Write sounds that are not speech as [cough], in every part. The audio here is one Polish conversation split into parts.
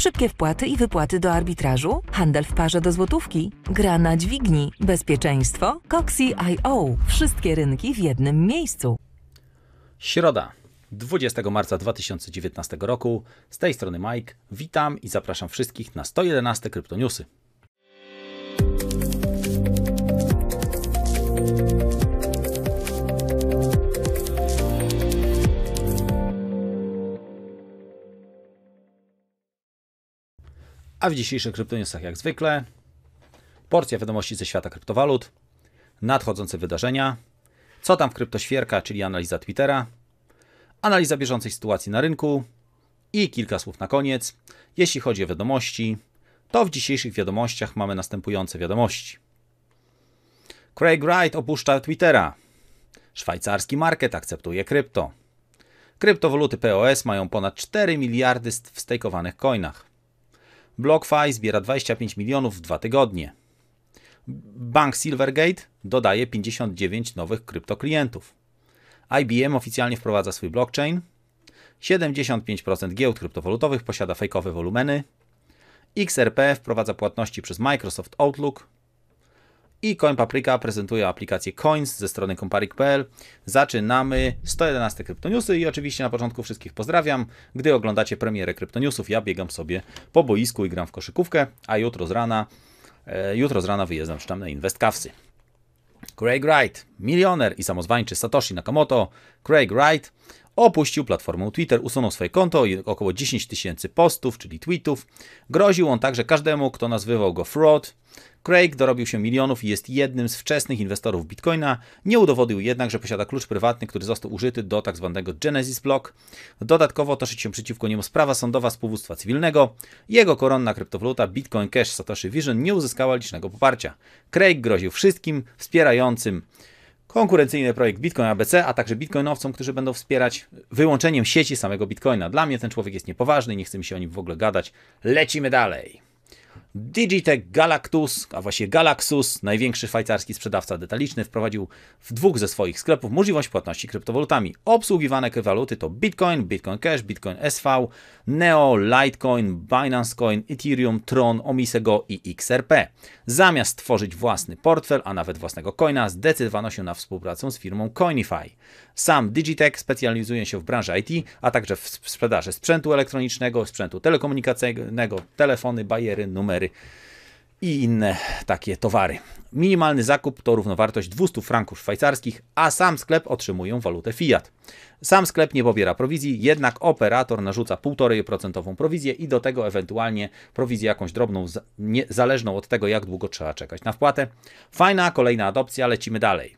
Szybkie wpłaty i wypłaty do arbitrażu, handel w parze do złotówki, gra na dźwigni, bezpieczeństwo, Coxi.io. Wszystkie rynki w jednym miejscu. Środa, 20 marca 2019 roku. Z tej strony Mike. Witam i zapraszam wszystkich na 111 Kryptoniusy. A w dzisiejszych kryptonewsach jak zwykle porcja wiadomości ze świata kryptowalut, nadchodzące wydarzenia, co tam w kryptoświerka, czyli analiza Twittera, analiza bieżącej sytuacji na rynku i kilka słów na koniec. Jeśli chodzi o wiadomości, to w dzisiejszych wiadomościach mamy następujące wiadomości. Craig Wright opuszcza Twittera. Szwajcarski market akceptuje krypto. Kryptowaluty POS mają ponad 4 miliardy w stejkowanych coinach. BlockFi zbiera 25 milionów w dwa tygodnie. Bank Silvergate dodaje 59 nowych kryptoklientów. IBM oficjalnie wprowadza swój blockchain. 75% giełd kryptowalutowych posiada fejkowe wolumeny. XRP wprowadza płatności przez Microsoft Outlook. I Coin Paprika prezentuje aplikację Coins ze strony Comparik.pl. Zaczynamy 111 kryptoniusy i oczywiście na początku wszystkich pozdrawiam. Gdy oglądacie premierę kryptoniusów, ja biegam sobie po boisku i gram w koszykówkę, a jutro z rana, e, jutro z rana wyjeżdżam czy tam na Inwestkawsy. Craig Wright, milioner i samozwańczy Satoshi Nakamoto. Craig Wright Opuścił platformę Twitter, usunął swoje konto i około 10 tysięcy postów, czyli tweetów. Groził on także każdemu, kto nazywał go fraud. Craig dorobił się milionów i jest jednym z wczesnych inwestorów Bitcoina. Nie udowodnił jednak, że posiada klucz prywatny, który został użyty do tzw. Tak Genesis Block. Dodatkowo toczy się przeciwko niemu sprawa sądowa z powództwa cywilnego. Jego koronna kryptowaluta Bitcoin Cash Satoshi Vision nie uzyskała licznego poparcia. Craig groził wszystkim wspierającym konkurencyjny projekt Bitcoin ABC, a także bitcoinowcom, którzy będą wspierać wyłączeniem sieci samego bitcoina. Dla mnie ten człowiek jest niepoważny, nie chce mi się o nim w ogóle gadać. Lecimy dalej. Digitech Galactus, a właśnie Galaxus, największy szwajcarski sprzedawca detaliczny, wprowadził w dwóch ze swoich sklepów możliwość płatności kryptowalutami. Obsługiwane waluty to Bitcoin, Bitcoin Cash, Bitcoin SV, Neo, Litecoin, Binance Coin, Ethereum, Tron, Omisego i XRP. Zamiast tworzyć własny portfel, a nawet własnego coina, zdecydowano się na współpracę z firmą Coinify. Sam Digitech specjalizuje się w branży IT, a także w sprzedaży sprzętu elektronicznego, sprzętu telekomunikacyjnego, telefony, bajery, numery i inne takie towary. Minimalny zakup to równowartość 200 franków szwajcarskich, a sam sklep otrzymuje walutę fiat. Sam sklep nie pobiera prowizji, jednak operator narzuca 1,5% prowizję i do tego ewentualnie prowizję jakąś drobną, zależną od tego, jak długo trzeba czekać na wpłatę. Fajna kolejna adopcja, lecimy dalej.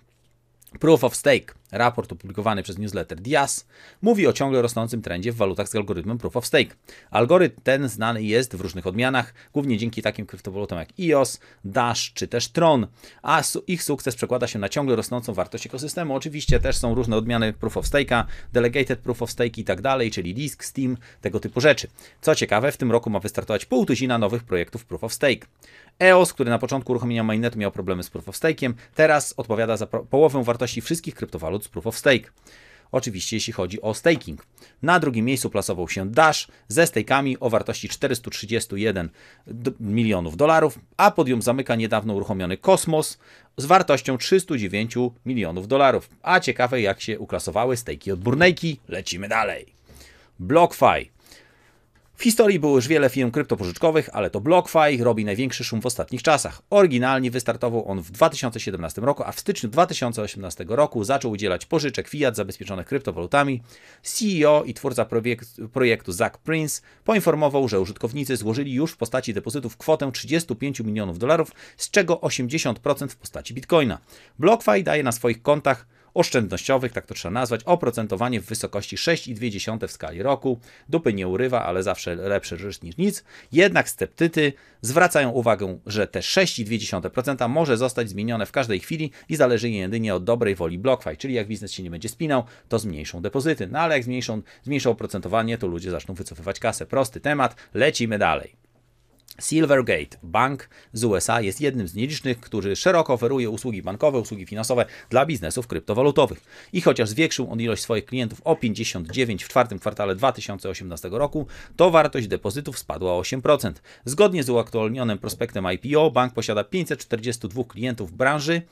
Proof of Stake. Raport opublikowany przez newsletter Dias mówi o ciągle rosnącym trendzie w walutach z algorytmem Proof of Stake. Algorytm ten znany jest w różnych odmianach, głównie dzięki takim kryptowalutom jak EOS, Dash czy też Tron, a ich sukces przekłada się na ciągle rosnącą wartość ekosystemu. Oczywiście też są różne odmiany Proof of Stake'a, Delegated Proof of Stake i tak dalej, czyli Disk, Steam, tego typu rzeczy. Co ciekawe, w tym roku ma wystartować pół tuzina nowych projektów Proof of Stake. EOS, który na początku uruchomienia mainnetu miał problemy z Proof of Stake'iem, teraz odpowiada za połowę wartości wszystkich kryptowalut Roads Proof of Stake. Oczywiście jeśli chodzi o staking. Na drugim miejscu plasował się Dash ze stakami o wartości 431 milionów dolarów, a podium zamyka niedawno uruchomiony Kosmos z wartością 309 milionów dolarów. A ciekawe jak się uklasowały stejki od Burnejki. Lecimy dalej. BlockFi w historii było już wiele firm kryptopożyczkowych, ale to BlockFi robi największy szum w ostatnich czasach. Oryginalnie wystartował on w 2017 roku, a w styczniu 2018 roku zaczął udzielać pożyczek fiat zabezpieczonych kryptowalutami. CEO i twórca projektu Zach Prince poinformował, że użytkownicy złożyli już w postaci depozytów kwotę 35 milionów dolarów, z czego 80% w postaci bitcoina. BlockFi daje na swoich kontach oszczędnościowych, tak to trzeba nazwać, oprocentowanie w wysokości 6,2 w skali roku. Dupy nie urywa, ale zawsze lepsze rzecz niż nic. Jednak sceptycy zwracają uwagę, że te 6,2% może zostać zmienione w każdej chwili i zależy jedynie od dobrej woli BlockFi, czyli jak biznes się nie będzie spinał, to zmniejszą depozyty. No ale jak zmniejszą, zmniejszą oprocentowanie, to ludzie zaczną wycofywać kasę. Prosty temat, lecimy dalej. Silvergate Bank z USA jest jednym z nielicznych, który szeroko oferuje usługi bankowe, usługi finansowe dla biznesów kryptowalutowych. I chociaż zwiększył on ilość swoich klientów o 59 w czwartym kwartale 2018 roku, to wartość depozytów spadła o 8%. Zgodnie z uaktualnionym prospektem IPO, bank posiada 542 klientów branży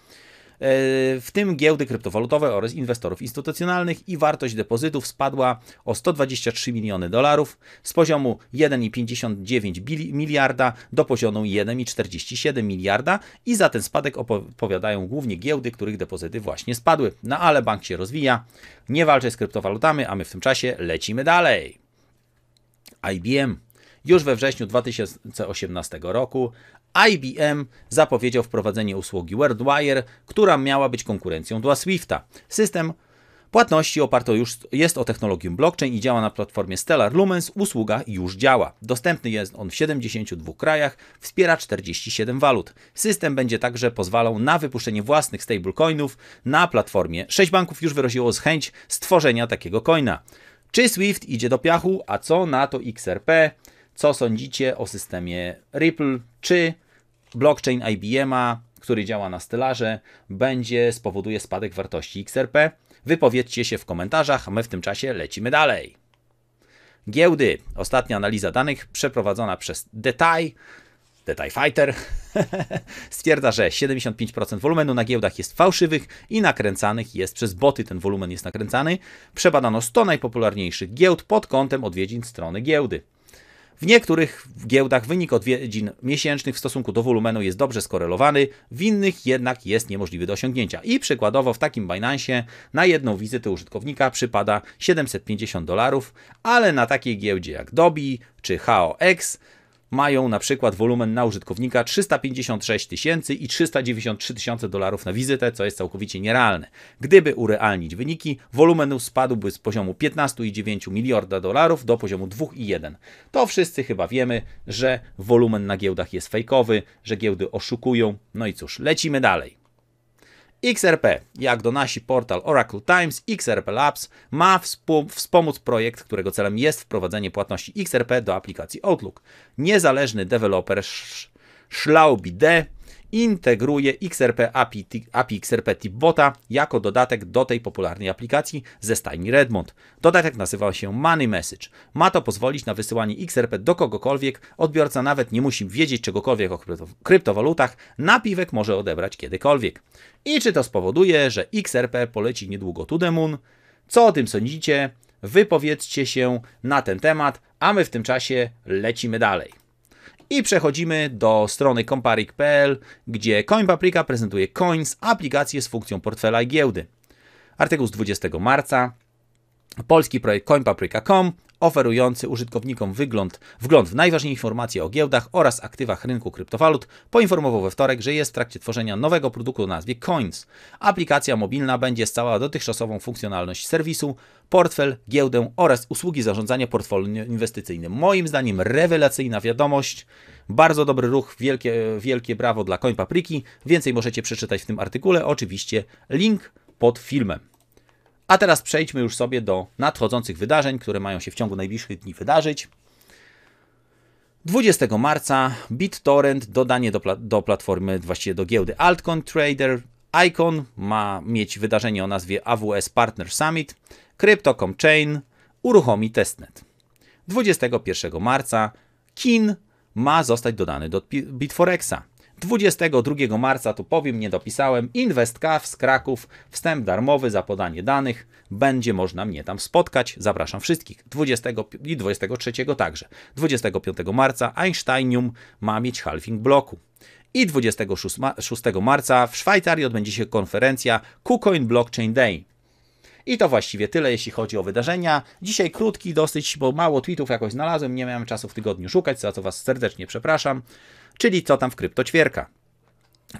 w tym giełdy kryptowalutowe oraz inwestorów instytucjonalnych i wartość depozytów spadła o 123 miliony dolarów z poziomu 1,59 miliarda do poziomu 1,47 miliarda i za ten spadek opowiadają głównie giełdy, których depozyty właśnie spadły. No ale bank się rozwija, nie walczy z kryptowalutami, a my w tym czasie lecimy dalej. IBM już we wrześniu 2018 roku IBM zapowiedział wprowadzenie usługi WordWire, która miała być konkurencją dla Swifta. System Płatności oparto już jest o technologię blockchain i działa na platformie Stellar Lumens. Usługa już działa. Dostępny jest on w 72 krajach, wspiera 47 walut. System będzie także pozwalał na wypuszczenie własnych stablecoinów na platformie. Sześć banków już wyraziło chęć stworzenia takiego coina. Czy Swift idzie do piachu, a co na to XRP? co sądzicie o systemie Ripple, czy blockchain IBM-a, który działa na stylarze, będzie spowoduje spadek wartości XRP? Wypowiedzcie się w komentarzach, a my w tym czasie lecimy dalej. Giełdy. Ostatnia analiza danych przeprowadzona przez Detail. Detail Fighter [laughs] stwierdza, że 75% wolumenu na giełdach jest fałszywych i nakręcanych jest przez boty. Ten wolumen jest nakręcany. Przebadano 100 najpopularniejszych giełd pod kątem odwiedzin strony giełdy. W niektórych giełdach wynik odwiedzin miesięcznych w stosunku do wolumenu jest dobrze skorelowany, w innych jednak jest niemożliwy do osiągnięcia. I przykładowo w takim Binance na jedną wizytę użytkownika przypada 750 dolarów, ale na takiej giełdzie jak Dobi czy HOX mają na przykład wolumen na użytkownika 356 tysięcy i 393 tysiące dolarów na wizytę, co jest całkowicie nierealne. Gdyby urealnić wyniki, wolumen spadłby z poziomu 15,9 miliarda dolarów do poziomu 2,1. To wszyscy chyba wiemy, że wolumen na giełdach jest fejkowy, że giełdy oszukują. No i cóż, lecimy dalej. XRP, jak donosi portal Oracle Times, XRP Labs ma wspomóc projekt, którego celem jest wprowadzenie płatności XRP do aplikacji Outlook. Niezależny deweloper Sh Schlaubi D integruje XRP API, API XRP Tipbota jako dodatek do tej popularnej aplikacji ze stajni Redmond. Dodatek nazywa się Money Message. Ma to pozwolić na wysyłanie XRP do kogokolwiek. Odbiorca nawet nie musi wiedzieć czegokolwiek o kryptowalutach. Napiwek może odebrać kiedykolwiek. I czy to spowoduje, że XRP poleci niedługo to the moon? Co o tym sądzicie? Wypowiedzcie się na ten temat, a my w tym czasie lecimy dalej. I przechodzimy do strony comparik.pl, gdzie CoinPaprika prezentuje Coins, aplikację z funkcją portfela i giełdy. Artykuł z 20 marca Polski projekt CoinPaprika.com oferujący użytkownikom wygląd, wgląd w najważniejsze informacje o giełdach oraz aktywach rynku kryptowalut, poinformował we wtorek, że jest w trakcie tworzenia nowego produktu o nazwie Coins. Aplikacja mobilna będzie stała dotychczasową funkcjonalność serwisu, portfel, giełdę oraz usługi zarządzania portfolio inwestycyjnym. Moim zdaniem rewelacyjna wiadomość. Bardzo dobry ruch, wielkie, wielkie brawo dla Coin Papriki. Więcej możecie przeczytać w tym artykule. Oczywiście link pod filmem. A teraz przejdźmy już sobie do nadchodzących wydarzeń, które mają się w ciągu najbliższych dni wydarzyć. 20 marca BitTorrent dodanie do, pla do platformy, właściwie do giełdy Altcoin Trader. Icon ma mieć wydarzenie o nazwie AWS Partner Summit. Crypto.com Chain uruchomi testnet. 21 marca KIN ma zostać dodany do Bitforexa. 22 marca, tu powiem, nie dopisałem, inwestka z Kraków, wstęp darmowy za podanie danych, będzie można mnie tam spotkać, zapraszam wszystkich, 20 i 23 także. 25 marca Einsteinium ma mieć halving bloku. I 26 marca w Szwajcarii odbędzie się konferencja KuCoin Blockchain Day. I to właściwie tyle, jeśli chodzi o wydarzenia. Dzisiaj krótki dosyć, bo mało tweetów jakoś znalazłem, nie miałem czasu w tygodniu szukać, za co Was serdecznie przepraszam czyli co tam w krypto ćwierka.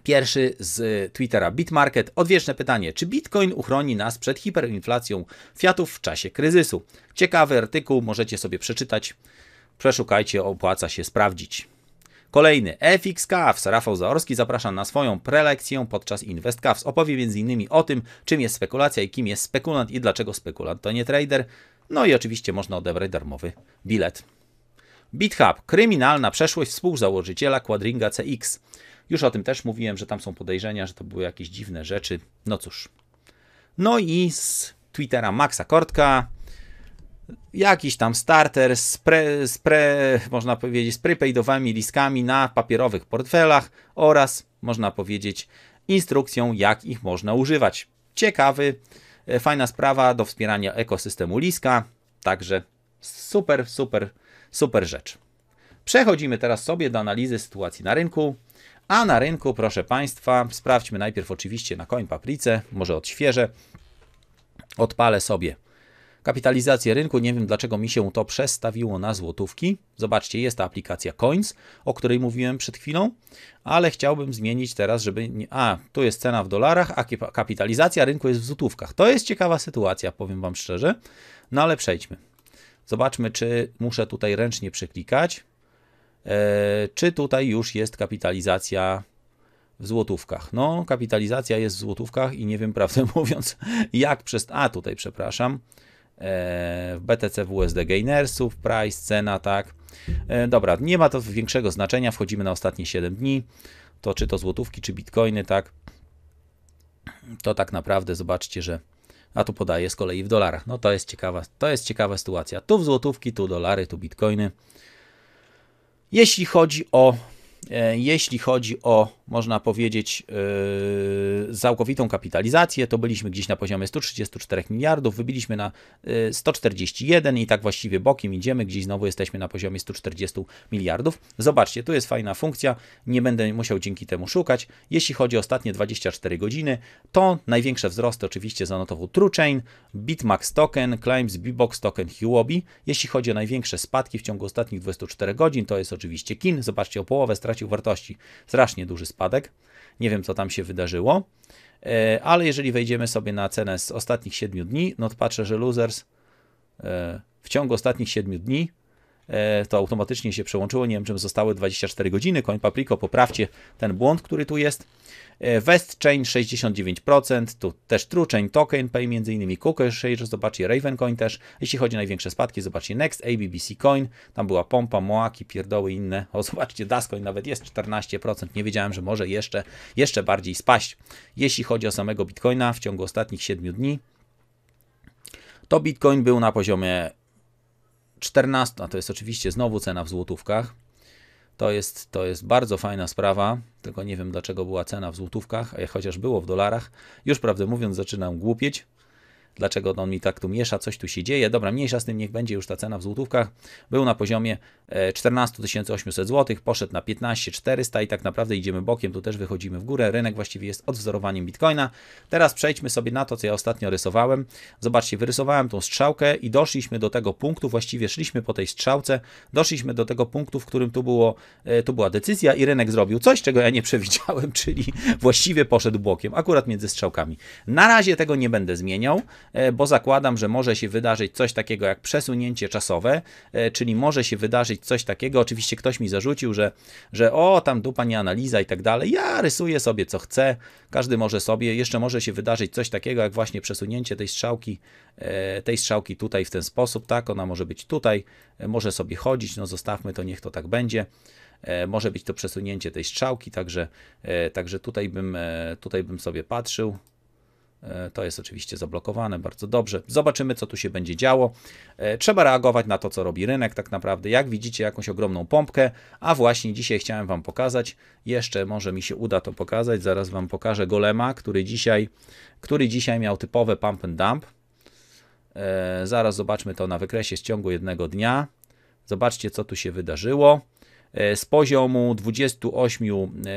Pierwszy z Twittera Bitmarket. Odwieczne pytanie, czy Bitcoin uchroni nas przed hiperinflacją fiatów w czasie kryzysu? Ciekawy artykuł, możecie sobie przeczytać. Przeszukajcie, opłaca się sprawdzić. Kolejny FX Cavs. Rafał Zaorski zaprasza na swoją prelekcję podczas Invest Cavs. Opowie m.in. o tym, czym jest spekulacja i kim jest spekulant i dlaczego spekulant to nie trader. No i oczywiście można odebrać darmowy bilet. BitHub, kryminalna przeszłość współzałożyciela Quadringa CX. Już o tym też mówiłem, że tam są podejrzenia, że to były jakieś dziwne rzeczy. No cóż. No i z Twittera Maxa Kortka jakiś tam starter z, pre, z pre, można powiedzieć, z prepaidowymi listkami na papierowych portfelach oraz, można powiedzieć, instrukcją, jak ich można używać. Ciekawy, e, fajna sprawa do wspierania ekosystemu Liska, także super, super Super rzecz. Przechodzimy teraz sobie do analizy sytuacji na rynku. A na rynku, proszę Państwa, sprawdźmy najpierw oczywiście na koń papricę, może odświeżę. Odpalę sobie kapitalizację rynku. Nie wiem, dlaczego mi się to przestawiło na złotówki. Zobaczcie, jest ta aplikacja Coins, o której mówiłem przed chwilą, ale chciałbym zmienić teraz, żeby... Nie... A, tu jest cena w dolarach, a kapitalizacja rynku jest w złotówkach. To jest ciekawa sytuacja, powiem Wam szczerze, no ale przejdźmy. Zobaczmy, czy muszę tutaj ręcznie przeklikać, e, czy tutaj już jest kapitalizacja w złotówkach. No, kapitalizacja jest w złotówkach i nie wiem, [laughs] prawdę mówiąc, jak przez... A, tutaj przepraszam, e, w BTC w USD gainersów, price, cena, tak. E, dobra, nie ma to większego znaczenia, wchodzimy na ostatnie 7 dni, to czy to złotówki, czy bitcoiny, tak. To tak naprawdę zobaczcie, że a tu podaje z kolei w dolarach. No to jest ciekawa, to jest ciekawa sytuacja. Tu w złotówki, tu dolary, tu bitcoiny. Jeśli chodzi o, e, jeśli chodzi o można powiedzieć, e, całkowitą kapitalizację, to byliśmy gdzieś na poziomie 134 miliardów, wybiliśmy na 141 e, i tak właściwie bokiem idziemy, gdzieś znowu jesteśmy na poziomie 140 miliardów. Zobaczcie, tu jest fajna funkcja, nie będę musiał dzięki temu szukać. Jeśli chodzi o ostatnie 24 godziny, to największe wzrosty oczywiście zanotował TrueChain, BitMax Token, Climbs, Bbox Token, Huobi. Jeśli chodzi o największe spadki w ciągu ostatnich 24 godzin, to jest oczywiście KIN, zobaczcie, o połowę stracił wartości. Strasznie duży spadek spadek. Nie wiem, co tam się wydarzyło, e, ale jeżeli wejdziemy sobie na cenę z ostatnich 7 dni, no to patrzę, że losers e, w ciągu ostatnich 7 dni E, to automatycznie się przełączyło. Nie wiem, czym zostały 24 godziny. coin Papriko, poprawcie ten błąd, który tu jest. E, Chain 69%, tu też token pay między innymi Cookshare, zobaczcie coin też. Jeśli chodzi o największe spadki, zobaczcie Next, ABBC Coin, tam była pompa, Moaki, pierdoły inne. O, zobaczcie, Dascoin nawet jest 14%, nie wiedziałem, że może jeszcze, jeszcze bardziej spaść. Jeśli chodzi o samego Bitcoina, w ciągu ostatnich 7 dni to Bitcoin był na poziomie 14, a to jest oczywiście znowu cena w złotówkach. To jest, to jest bardzo fajna sprawa, tylko nie wiem dlaczego była cena w złotówkach, a chociaż było w dolarach. Już prawdę mówiąc, zaczynam głupieć dlaczego on mi tak tu miesza, coś tu się dzieje. Dobra, mniejsza z tym, niech będzie już ta cena w złotówkach. Był na poziomie 14 800 zł, poszedł na 15 400 i tak naprawdę idziemy bokiem, tu też wychodzimy w górę. Rynek właściwie jest odwzorowaniem Bitcoina. Teraz przejdźmy sobie na to, co ja ostatnio rysowałem. Zobaczcie, wyrysowałem tą strzałkę i doszliśmy do tego punktu, właściwie szliśmy po tej strzałce, doszliśmy do tego punktu, w którym tu, było, e, tu była decyzja i rynek zrobił coś, czego ja nie przewidziałem, [laughs] czyli właściwie poszedł bokiem, akurat między strzałkami. Na razie tego nie będę zmieniał. E, bo zakładam, że może się wydarzyć coś takiego jak przesunięcie czasowe, e, czyli może się wydarzyć coś takiego. Oczywiście ktoś mi zarzucił, że, że o, tam dupa nie analiza i tak dalej. Ja rysuję sobie co chcę, każdy może sobie, jeszcze może się wydarzyć coś takiego jak właśnie przesunięcie tej strzałki, e, tej strzałki tutaj w ten sposób, tak, ona może być tutaj, może sobie chodzić, no zostawmy to, niech to tak będzie. Może być to przesunięcie tej strzałki, także, także tutaj, bym, tutaj bym sobie patrzył. E, to jest oczywiście zablokowane, bardzo dobrze. Zobaczymy, co tu się będzie działo. E, trzeba reagować na to, co robi rynek, tak naprawdę. Jak widzicie, jakąś ogromną pompkę, a właśnie dzisiaj chciałem Wam pokazać, jeszcze może mi się uda to pokazać, zaraz Wam pokażę Golema, który dzisiaj, który dzisiaj miał typowe pump and dump. E, zaraz zobaczmy to na wykresie z ciągu jednego dnia. Zobaczcie, co tu się wydarzyło. E, z poziomu 28,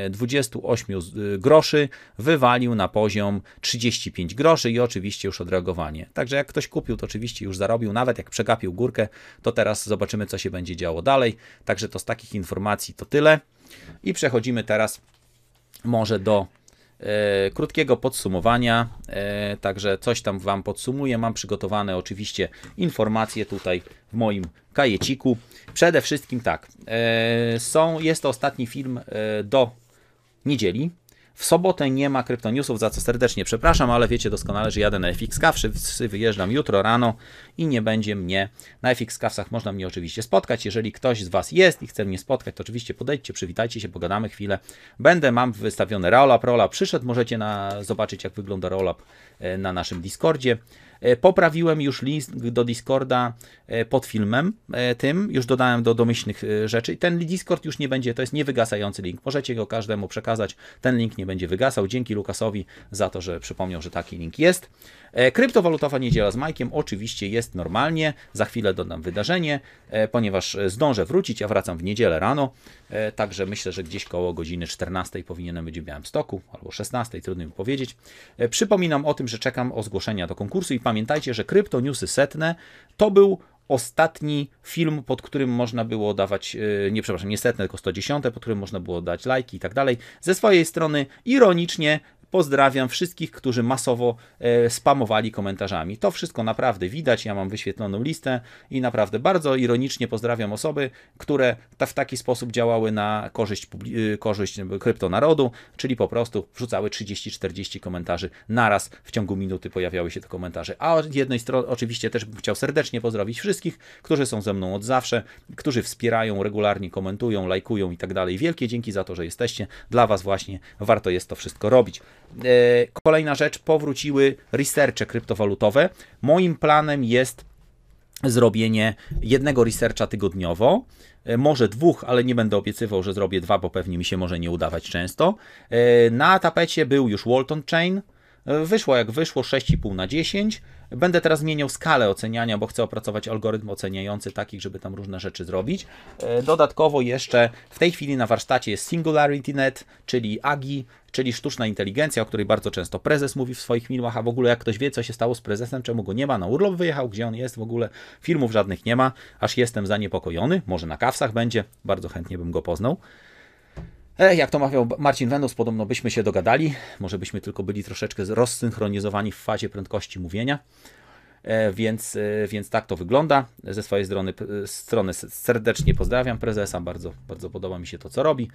28 e, e, groszy wywalił na poziom 35 groszy i oczywiście już odreagowanie. Także jak ktoś kupił, to oczywiście już zarobił, nawet jak przegapił górkę, to teraz zobaczymy, co się będzie działo dalej. Także to z takich informacji to tyle. I przechodzimy teraz może do E, krótkiego podsumowania. E, także coś tam Wam podsumuję. Mam przygotowane oczywiście informacje tutaj w moim kajeciku. Przede wszystkim tak, e, są, jest to ostatni film do niedzieli, w sobotę nie ma kryptoniusów, za co serdecznie przepraszam, ale wiecie doskonale, że jadę na FX Kawszy, wyjeżdżam jutro rano i nie będzie mnie. Na FX Kawsach można mnie oczywiście spotkać. Jeżeli ktoś z Was jest i chce mnie spotkać, to oczywiście podejdźcie, przywitajcie się, pogadamy chwilę. Będę, mam wystawiony roll-up, roll-up przyszedł, możecie na, zobaczyć jak wygląda roll-up e, na naszym Discordzie. E, poprawiłem już link do Discorda e, pod filmem e, tym, już dodałem do domyślnych rzeczy. Ten Discord już nie będzie, to jest niewygasający link. Możecie go każdemu przekazać. Ten link nie będzie wygasał. Dzięki Lukasowi za to, że przypomniał, że taki link jest. Kryptowalutowa niedziela z Majkiem oczywiście jest normalnie. Za chwilę dodam wydarzenie, ponieważ zdążę wrócić, a ja wracam w niedzielę rano. E, także myślę, że gdzieś koło godziny 14 powinienem być w stoku albo 16, trudno mi powiedzieć. E, przypominam o tym, że czekam o zgłoszenia do konkursu i pamiętajcie, że kryptoniusy setne to był ostatni film, pod którym można było dawać, e, nie przepraszam, niestety tylko 110, pod którym można było dać lajki i tak dalej. Ze swojej strony ironicznie Pozdrawiam wszystkich, którzy masowo e, spamowali komentarzami. To wszystko naprawdę widać, ja mam wyświetloną listę i naprawdę bardzo ironicznie pozdrawiam osoby, które w taki sposób działały na korzyść, e, korzyść kryptonarodu, czyli po prostu wrzucały 30-40 komentarzy naraz w ciągu minuty pojawiały się te komentarze. A od jednej strony oczywiście też bym chciał serdecznie pozdrowić wszystkich, którzy są ze mną od zawsze, którzy wspierają, regularnie komentują, lajkują i tak dalej. Wielkie dzięki za to, że jesteście. Dla Was właśnie warto jest to wszystko robić. E, kolejna rzecz, powróciły researche kryptowalutowe. Moim planem jest zrobienie jednego researcha tygodniowo, e, może dwóch, ale nie będę obiecywał, że zrobię dwa, bo pewnie mi się może nie udawać często. E, na tapecie był już Walton Chain, wyszło jak wyszło, 6,5 na 10. Będę teraz zmieniał skalę oceniania, bo chcę opracować algorytm oceniający takich, żeby tam różne rzeczy zrobić. E, dodatkowo jeszcze w tej chwili na warsztacie jest SingularityNet, czyli AGI, czyli sztuczna inteligencja, o której bardzo często prezes mówi w swoich filmach, a w ogóle jak ktoś wie, co się stało z prezesem, czemu go nie ma, na urlop wyjechał, gdzie on jest, w ogóle filmów żadnych nie ma, aż jestem zaniepokojony, może na kawsach będzie, bardzo chętnie bym go poznał. E, jak to mawiał Marcin Wenus, podobno byśmy się dogadali. Może byśmy tylko byli troszeczkę rozsynchronizowani w fazie prędkości mówienia. E, więc, e, więc tak to wygląda. Ze swojej strony, e, strony serdecznie pozdrawiam prezesa. Bardzo, bardzo podoba mi się to, co robi.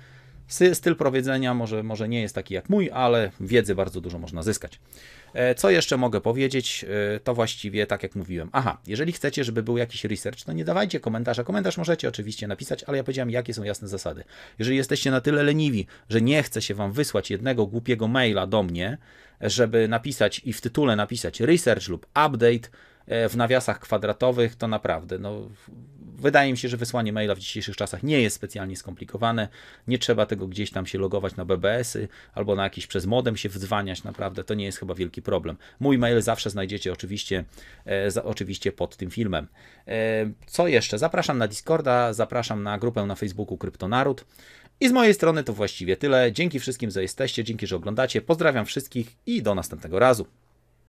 Styl prowadzenia może, może nie jest taki jak mój, ale wiedzy bardzo dużo można zyskać. E, co jeszcze mogę powiedzieć? E, to właściwie tak jak mówiłem. Aha, jeżeli chcecie, żeby był jakiś research, to nie dawajcie komentarza. Komentarz możecie oczywiście napisać, ale ja powiedziałem, jakie są jasne zasady. Jeżeli jesteście na tyle leniwi, że nie chce się wam wysłać jednego głupiego maila do mnie, żeby napisać i w tytule napisać research lub update e, w nawiasach kwadratowych, to naprawdę, no Wydaje mi się, że wysłanie maila w dzisiejszych czasach nie jest specjalnie skomplikowane. Nie trzeba tego gdzieś tam się logować na BBS-y albo na jakiś przez modem się wdzwaniać. Naprawdę to nie jest chyba wielki problem. Mój mail zawsze znajdziecie oczywiście, e, za, oczywiście pod tym filmem. E, co jeszcze? Zapraszam na Discorda, zapraszam na grupę na Facebooku Kryptonaród. I z mojej strony to właściwie tyle. Dzięki wszystkim, że jesteście, dzięki, że oglądacie. Pozdrawiam wszystkich i do następnego razu.